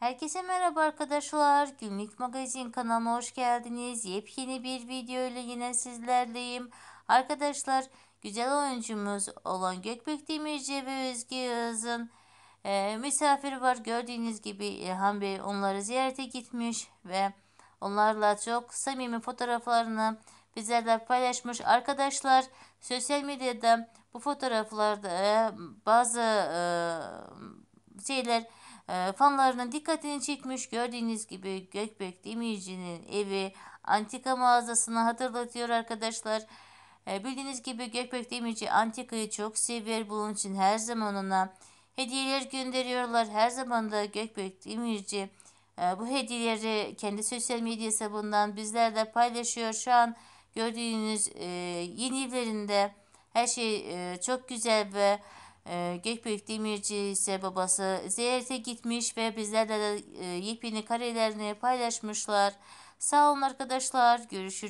Herkese merhaba arkadaşlar. Günlük Magazin kanalıma hoş geldiniz. Yepyeni bir video ile yine sizlerleyim. Arkadaşlar güzel oyuncumuz olan Gökbek Demirci ve Özge Yağız'ın e, misafiri var. Gördüğünüz gibi İlhan Bey onları ziyarete gitmiş ve onlarla çok samimi fotoğraflarını bizlerle paylaşmış. Arkadaşlar sosyal medyada bu fotoğraflarda e, bazı e, şeyler ee, fanlarının dikkatini çekmiş. Gördüğünüz gibi Gökbek Demirci'nin evi antika mağazasını hatırlatıyor arkadaşlar. Ee, bildiğiniz gibi Gökbek Demirci antikayı çok sever. Bunun için her zaman ona hediyeler gönderiyorlar. Her zaman da Gökbek Demirci e, bu hediyeleri kendi sosyal medya hesabından bizlerle paylaşıyor. Şu an gördüğünüz e, yeni evlerinde her şey e, çok güzel ve ee, Gökbük Demirci ise babası ziyarete gitmiş ve bizlerle de e, yepyeni karelerini paylaşmışlar. Sağ olun arkadaşlar. Görüşürüz.